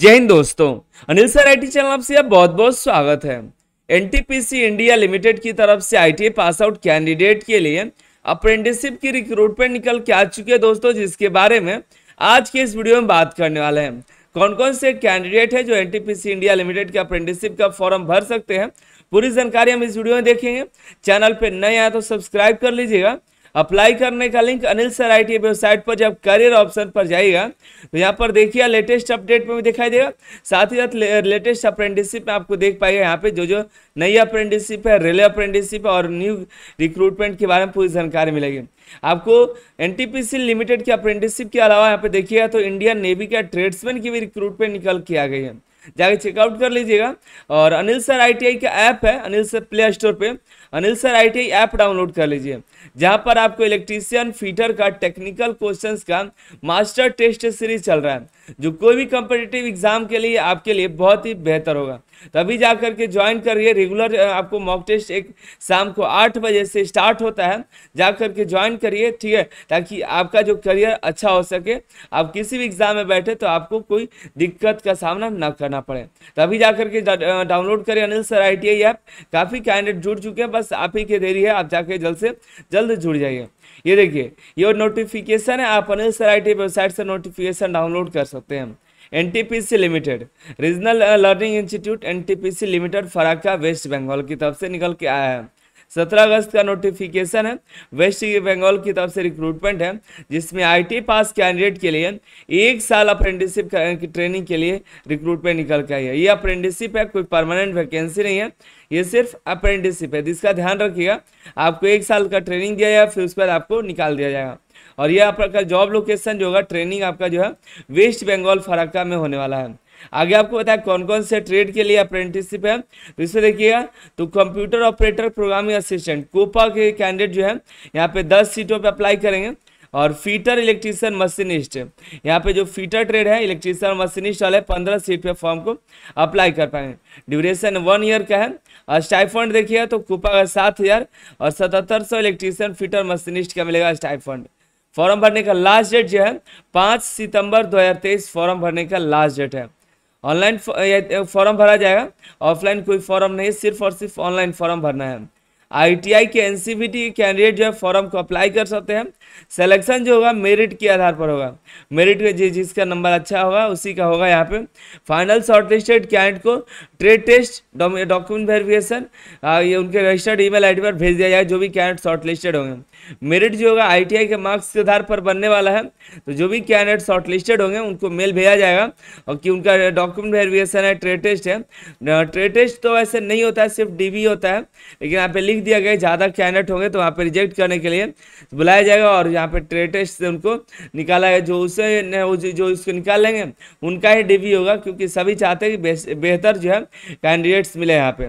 जय हिंद दोस्तों अनिल सर आई चैनल आपसे बहुत बहुत स्वागत है एनटीपीसी इंडिया लिमिटेड की तरफ से आई पास आउट कैंडिडेट के लिए अप्रेंटिसिप की रिक्रूटमेंट निकल के आ चुके हैं दोस्तों जिसके बारे में आज के इस वीडियो में बात करने वाले हैं कौन कौन से कैंडिडेट है जो सी इंडिया लिमिटेड के अप्रेंटिसिप का फॉर्म भर सकते हैं पूरी जानकारी हम इस वीडियो में देखेंगे चैनल पर नए आए तो सब्सक्राइब कर लीजिएगा अप्लाई करने का link Anil sir I website पर जब करियर ऑप्शन पर जाइएगा तो यहाँ पर देखिए लेटेस्ट अपडेट में भी दिखाई देगा साथ ही साथ लेटेस्ट अप्रेंटिसशिप में आपको देख पाएगा यहाँ पे जो जो नई अप्रेंटिसशिप है रेलवे अप्रेंटिसशिप और न्यू रिक्रूटमेंट के बारे में पूरी जानकारी मिलेगी आपको एन लिमिटेड की अप्रेंटिसशिप के अलावा यहाँ पे देखिएगा तो इंडियन नेवी का ट्रेड्समैन की भी रिक्रूटमेंट निकल के आ गई है जाके चेकआउट कर लीजिएगा और अनिल सर आईटीआई का ऐप है अनिल सर प्ले स्टोर पर Anil sir I app download कर लीजिए जहाँ पर आपको इलेक्ट्रीशियन फीटर का टेक्निकल क्वेश्चन का मास्टर टेस्ट सीरीज चल रहा है जो कोई भी कॉम्पिटेटिव एग्जाम के लिए आपके लिए बहुत ही बेहतर होगा तभी जा करके ज्वाइन करिए रेगुलर आपको मॉक टेस्ट एक शाम को आठ बजे से स्टार्ट होता है जा करके ज्वाइन करिए ठीक है ताकि आपका जो करियर अच्छा हो सके आप किसी भी एग्ज़ाम में बैठे तो आपको कोई दिक्कत का सामना ना करना पड़े तभी जा करके डाउनलोड करिए Anil sir I T app काफ़ी कैंडिडेट जुड़ चुके हैं बस आप ही के देरी है आप जाके जल्द से जल्द जुड़ जाइए ये देखिए ये नोटिफिकेशन है आप अनिल सर आई वेबसाइट से नोटिफिकेशन डाउनलोड कर सकते हैं N limited regional learning institute N limited Farakka West Bengal की तरफ से निकल के आया है सत्रह अगस्त का नोटिफिकेशन है वेस्ट बंगाल की तरफ से रिक्रूटमेंट है जिसमें आई पास कैंडिडेट के लिए एक साल अप्रेंटिसिप की ट्रेनिंग के लिए रिक्रूटमेंट निकल के आई है ये अप्रेंटिसिप है कोई परमानेंट वैकेंसी नहीं है ये सिर्फ अप्रेंटिसशिप है जिसका तो ध्यान रखिएगा आपको एक साल का ट्रेनिंग दिया जाएगा फिर उस पर आपको निकाल दिया जाएगा और यह आपका जॉब लोकेशन जो होगा ट्रेनिंग आपका जो है वेस्ट बंगाल फराक्का में होने वाला है आगे आपको बताया कौन कौन से ट्रेड के लिए अप्रेंटिसशिप है तो इसमें देखिएगा तो computer operator programming assistant COPA के कैंडिडेट जो है यहाँ पे दस सीटों पर अप्लाई करेंगे और फीटर इलेक्ट्रीशियन मशीनिस्ट यहाँ पे जो फीटर ट्रेड है इलेक्ट्रीशियन मशीनिस्ट वाले पंद्रह सीट पे फॉर्म को अप्लाई कर पाएंगे ड्यूरेशन वन ईयर का है और स्टाइफंड देखिए तो कूपा का सात हज़ार और सतहत्तर सौ इलेक्ट्रीशियन फीटर मशीनिस्ट का मिलेगा स्टाइफंड फॉर्म भरने का लास्ट डेट जो है पाँच सितंबर दो फॉर्म भरने का लास्ट डेट है ऑनलाइन फॉर्म भरा जाएगा ऑफलाइन कोई फॉर्म नहीं सिर्फ और सिर्फ ऑनलाइन फॉर्म भरना है आईटीआई के एनसीबीटी कैंडिडेट जो है फॉर्म को अप्लाई कर सकते हैं सिलेक्शन जो होगा मेरिट के आधार पर होगा मेरिट में जिसका नंबर अच्छा होगा उसी का होगा यहाँ पे फाइनल शॉर्टलिस्टेड कैंडिडेट को ट्रेड टेस्ट डॉक्यूमेंट वेरिफिकेशन ये उनके रजिस्टर्ड ईमेल आईडी पर भेज दिया जाए जो भी कैंडिडेट शॉर्टलिस्टेड होंगे मेरिट जो होगा आईटीआई के मार्क्स के आधार पर बनने वाला है तो जो भी कैंडिडेट शॉर्टलिस्टेड होंगे उनको मेल भेजा जाएगा और कि उनका डॉक्यूमेंट वेरिफिकेशन है ट्रेड टेस्ट है ट्रेड टेस्ट तो ऐसे नहीं होता है सिर्फ डी होता है लेकिन यहाँ पर लिख दिया गया ज़्यादा कैंडिडेट होंगे तो वहाँ पर रिजेक्ट करने के लिए बुलाया जाएगा और यहाँ पर ट्रेड टेस्ट से उनको निकाला जो उसे जो इसको निकाल लेंगे उनका ही डी होगा क्योंकि सभी चाहते हैं कि बेहतर जो है कैंडिडेट्स मिले यहाँ पे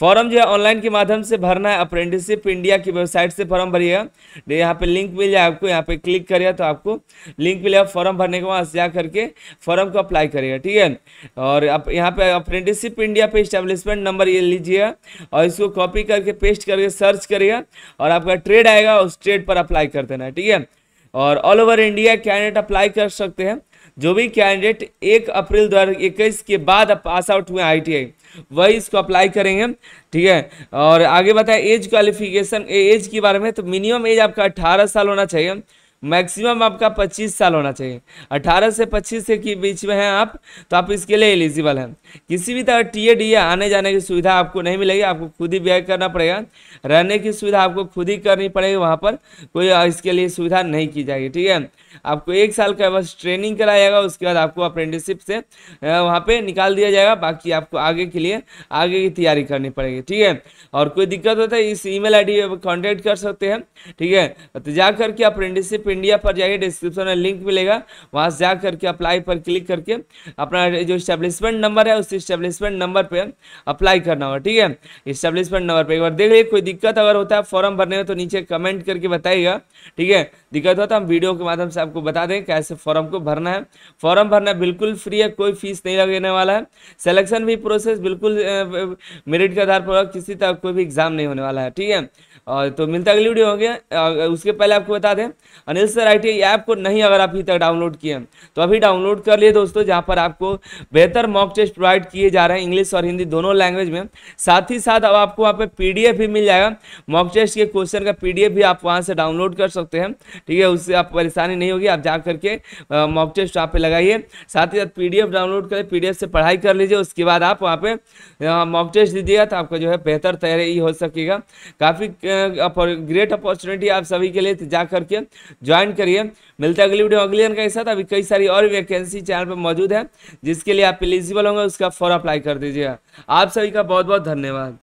फॉर्म जो है ऑनलाइन के माध्यम से भरना है अप्रेंटिसिप इंडिया की वेबसाइट से फॉर्म भरिएगा तो यहाँ पे लिंक मिल जाए आपको यहाँ पे क्लिक करिएगा तो आपको लिंक मिलेगा फॉर्म भरने के वहाँ से जा करके फॉर्म को अप्लाई करिएगा ठीक है और आप यहाँ पे अप्रेंटिसिप इंडिया पे इस्टेब्लिशमेंट नंबर ये लीजिएगा और इसको कॉपी करके पेस्ट करके सर्च करिएगा और आपका ट्रेड आएगा उस ट्रेड पर अप्लाई कर देना है ठीक है और all over India candidate apply कर सकते हैं जो भी कैंडिडेट एक अप्रैल 2021 के बाद पास आउट हुए आईटीआई वही इसको अप्लाई करेंगे ठीक है और आगे बताएं एज क्वालिफिकेशन एज के बारे में तो मिनिमम एज आपका 18 साल होना चाहिए मैक्सिमम आपका 25 साल होना चाहिए 18 से 25 से के बीच में हैं आप तो आप इसके लिए एलिजिबल हैं किसी भी तरह टी ए डी आने जाने की सुविधा आपको नहीं मिलेगी आपको खुद ही व्यय करना पड़ेगा रहने की सुविधा आपको खुद ही करनी पड़ेगी वहाँ पर कोई इसके लिए सुविधा नहीं की जाएगी ठीक है आपको एक साल का बस ट्रेनिंग कराया जाएगा उसके बाद आपको अप्रेंटिसशिप से वहाँ पर निकाल दिया जाएगा बाकी आपको आगे के लिए आगे की तैयारी करनी पड़ेगी ठीक है और कोई दिक्कत होता है इस email I D contact कर सकते हैं ठीक है तो जा करके अप्रेंटिसिप इंडिया पर जाइए डिस्क्रिप्शन में लिंक मिलेगा वहाँ से जा करके अप्लाई पर क्लिक करके अपना जो इस्टेब्लिशमेंट नंबर है उस इस्टेब्लिशमेंट नंबर पर अप्लाई करना होगा ठीक है इस्टेब्लिशमेंट नंबर पर एक बार देख लीजिए कोई दिक्कत अगर होता है फॉर्म भरने में तो नीचे कमेंट करके बताइएगा ठीक है दिक्कत हो तो हम वीडियो के माध्यम से आपको बता दें कैसे फॉर्म को भरना है फॉर्म भरना बिल्कुल फ्री है कोई फीस नहीं लगने वाला है सिलेक्शन भी प्रोसेस बिल्कुल मेरिट के आधार पर किसी तरह कोई भी एग्जाम नहीं होने वाला है ठीक है और तो मिलता अगली वीडियो होंगे उसके पहले आपको बता दें Anil sir I T app को नहीं अगर अभी तक डाउनलोड किए हैं तो अभी डाउनलोड कर लिए दोस्तों जहाँ पर आपको बेहतर मॉक टेस्ट प्रोवाइड किए जा रहे हैं इंग्लिश और हिंदी दोनों लैंग्वेज में साथ ही साथ अब आपको वहाँ पर पी भी मिल जाएगा मॉक टेस्ट के क्वेश्चन का पी भी आप वहाँ से डाउनलोड कर सकते हैं ठीक है उससे आप परेशानी नहीं होगी आप जा करके मॉक टेस्ट वहाँ पे लगाइए साथ ही साथ पी डाउनलोड करें पी से पढ़ाई कर लीजिए उसके बाद आप वहाँ पर मॉक टेस्ट दीजिएगा तो आपका जो है बेहतर तैयारी हो सकेगा काफ़ी ग्रेट अपॉर्चुनिटी आप सभी के लिए तो जा करके ज्वाइन करिए मिलते अगली वीडियो अगले दिन के साथ अभी कई सारी और वैकेंसी चैनल पर मौजूद है जिसके लिए आप एलिजिबल होंगे उसका फॉर अप्लाई कर दीजिएगा आप सभी का बहुत बहुत धन्यवाद